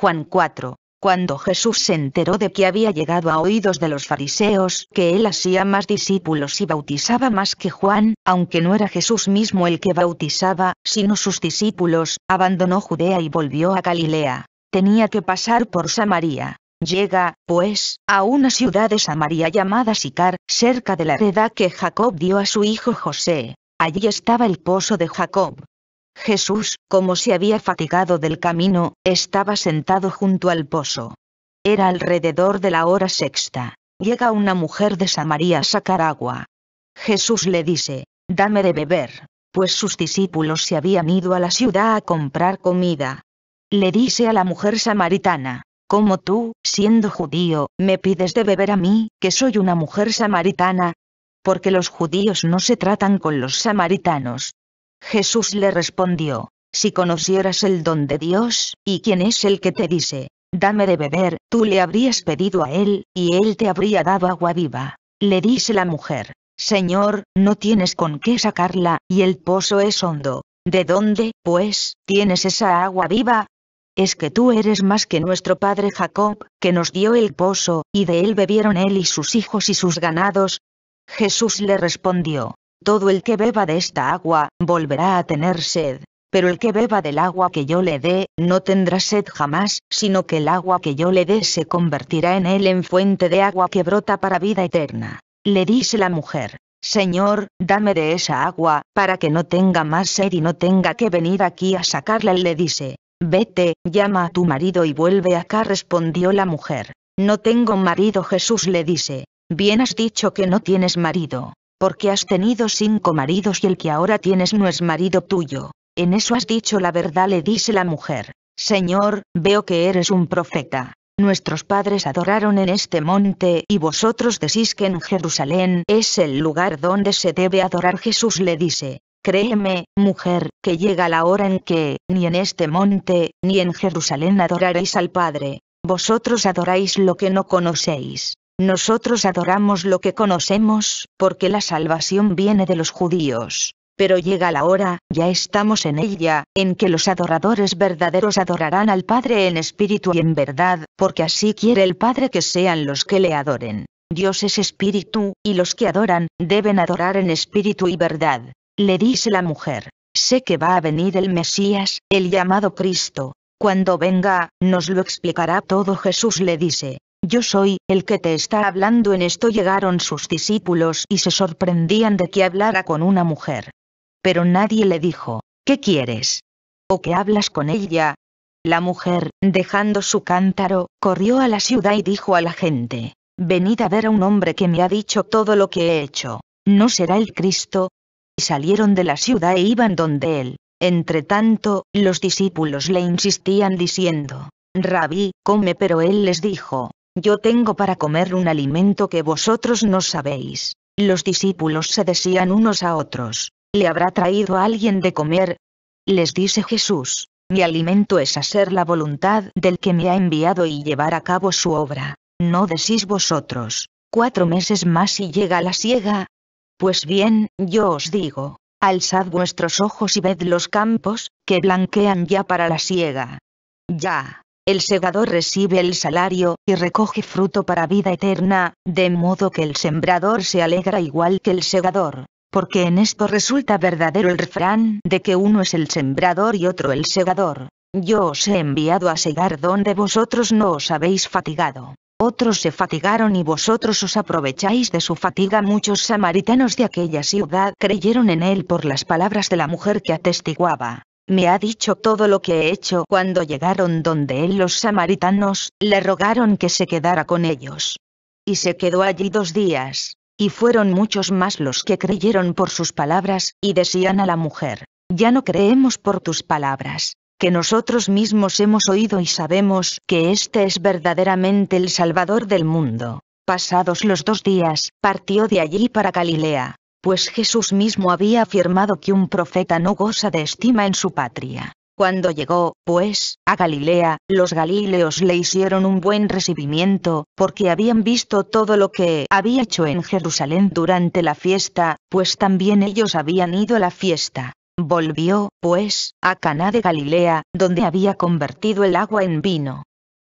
Juan 4. Cuando Jesús se enteró de que había llegado a oídos de los fariseos que él hacía más discípulos y bautizaba más que Juan, aunque no era Jesús mismo el que bautizaba, sino sus discípulos, abandonó Judea y volvió a Galilea. Tenía que pasar por Samaria. Llega, pues, a una ciudad de Samaria llamada Sicar, cerca de la heredad que Jacob dio a su hijo José. Allí estaba el pozo de Jacob. Jesús, como se había fatigado del camino, estaba sentado junto al pozo. Era alrededor de la hora sexta. Llega una mujer de Samaria a sacar agua. Jesús le dice, dame de beber, pues sus discípulos se habían ido a la ciudad a comprar comida. Le dice a la mujer samaritana, ¿cómo tú, siendo judío, me pides de beber a mí, que soy una mujer samaritana? Porque los judíos no se tratan con los samaritanos. Jesús le respondió, si conocieras el don de Dios, y quién es el que te dice, dame de beber, tú le habrías pedido a él, y él te habría dado agua viva. Le dice la mujer, Señor, no tienes con qué sacarla, y el pozo es hondo. ¿De dónde, pues, tienes esa agua viva? Es que tú eres más que nuestro padre Jacob, que nos dio el pozo, y de él bebieron él y sus hijos y sus ganados. Jesús le respondió, todo el que beba de esta agua, volverá a tener sed, pero el que beba del agua que yo le dé, no tendrá sed jamás, sino que el agua que yo le dé se convertirá en él en fuente de agua que brota para vida eterna. Le dice la mujer, Señor, dame de esa agua, para que no tenga más sed y no tenga que venir aquí a sacarla. Él le dice, Vete, llama a tu marido y vuelve acá, respondió la mujer. No tengo marido. Jesús le dice, Bien has dicho que no tienes marido porque has tenido cinco maridos y el que ahora tienes no es marido tuyo. En eso has dicho la verdad, le dice la mujer. Señor, veo que eres un profeta. Nuestros padres adoraron en este monte y vosotros decís que en Jerusalén es el lugar donde se debe adorar. Jesús le dice, Créeme, mujer, que llega la hora en que, ni en este monte, ni en Jerusalén adoraréis al Padre. Vosotros adoráis lo que no conocéis. Nosotros adoramos lo que conocemos, porque la salvación viene de los judíos. Pero llega la hora, ya estamos en ella, en que los adoradores verdaderos adorarán al Padre en espíritu y en verdad, porque así quiere el Padre que sean los que le adoren. Dios es espíritu, y los que adoran, deben adorar en espíritu y verdad. Le dice la mujer, sé que va a venir el Mesías, el llamado Cristo. Cuando venga, nos lo explicará todo Jesús le dice, yo soy, el que te está hablando. En esto llegaron sus discípulos y se sorprendían de que hablara con una mujer. Pero nadie le dijo, ¿qué quieres? ¿O qué hablas con ella? La mujer, dejando su cántaro, corrió a la ciudad y dijo a la gente, Venid a ver a un hombre que me ha dicho todo lo que he hecho. ¿No será el Cristo? Y salieron de la ciudad e iban donde él. Entre tanto, los discípulos le insistían diciendo, Rabí, come, pero él les dijo, yo tengo para comer un alimento que vosotros no sabéis. Los discípulos se decían unos a otros, ¿le habrá traído a alguien de comer? Les dice Jesús, mi alimento es hacer la voluntad del que me ha enviado y llevar a cabo su obra. No decís vosotros, cuatro meses más y llega la siega. Pues bien, yo os digo, alzad vuestros ojos y ved los campos, que blanquean ya para la siega. Ya, el segador recibe el salario y recoge fruto para vida eterna, de modo que el sembrador se alegra igual que el segador. Porque en esto resulta verdadero el refrán de que uno es el sembrador y otro el segador. Yo os he enviado a segar donde vosotros no os habéis fatigado. Otros se fatigaron y vosotros os aprovecháis de su fatiga. Muchos samaritanos de aquella ciudad creyeron en él por las palabras de la mujer que atestiguaba me ha dicho todo lo que he hecho. Cuando llegaron donde él los samaritanos, le rogaron que se quedara con ellos. Y se quedó allí dos días, y fueron muchos más los que creyeron por sus palabras, y decían a la mujer, ya no creemos por tus palabras, que nosotros mismos hemos oído y sabemos que este es verdaderamente el Salvador del mundo. Pasados los dos días, partió de allí para Galilea, pues Jesús mismo había afirmado que un profeta no goza de estima en su patria. Cuando llegó, pues, a Galilea, los galileos le hicieron un buen recibimiento, porque habían visto todo lo que había hecho en Jerusalén durante la fiesta, pues también ellos habían ido a la fiesta. Volvió, pues, a Caná de Galilea, donde había convertido el agua en vino.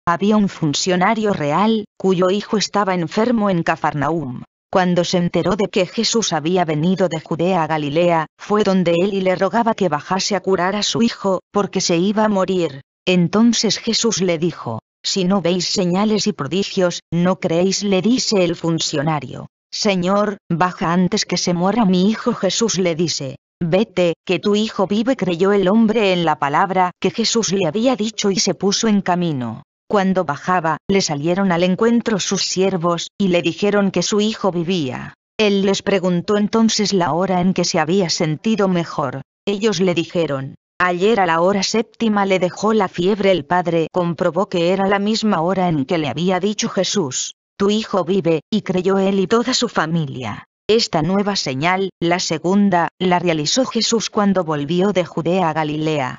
Había un funcionario real, cuyo hijo estaba enfermo en Cafarnaum. Cuando se enteró de que Jesús había venido de Judea a Galilea, fue donde él y le rogaba que bajase a curar a su hijo, porque se iba a morir. Entonces Jesús le dijo, si no veis señales y prodigios, no creéis le dice el funcionario. Señor, baja antes que se muera mi hijo Jesús le dice, Vete, que tu hijo vive creyó el hombre en la palabra que Jesús le había dicho y se puso en camino. Cuando bajaba, le salieron al encuentro sus siervos, y le dijeron que su hijo vivía. Él les preguntó entonces la hora en que se había sentido mejor. Ellos le dijeron, ayer a la hora séptima le dejó la fiebre el padre comprobó que era la misma hora en que le había dicho Jesús, tu hijo vive, y creyó él y toda su familia. Esta nueva señal, la segunda, la realizó Jesús cuando volvió de Judea a Galilea.